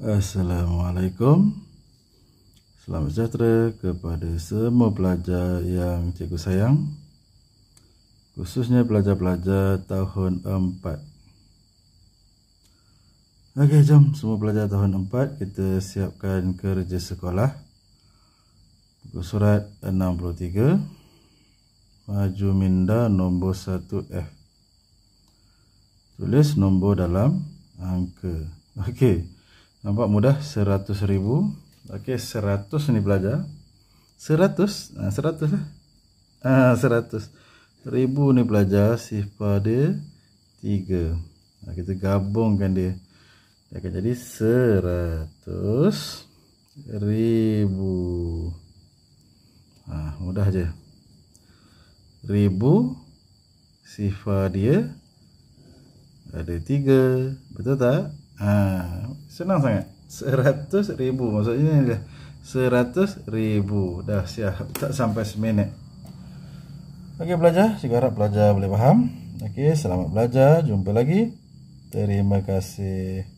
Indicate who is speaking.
Speaker 1: Assalamualaikum Selamat sejahtera kepada semua pelajar yang cikgu sayang Khususnya pelajar-pelajar tahun 4 Okey, jom semua pelajar tahun 4 Kita siapkan kerja sekolah surat 63 Buku surat Maju minda nombor 1F. Eh. Tulis nombor dalam angka. Okey. Nampak mudah 100 ribu. Okey 100 ni belajar. 100. Ah 100 lah. Ah 100. Ribu ni belajar sifar dia 3. Nah, kita gabungkan dia. Dia akan jadi 100 ribu. Ah mudah je ribu sifar dia ada tiga betul tak ha, senang sangat seratus ribu maksudnya ni dah seratus ribu dah siap tak sampai seminit ok belajar saya harap belajar boleh faham ok selamat belajar jumpa lagi terima kasih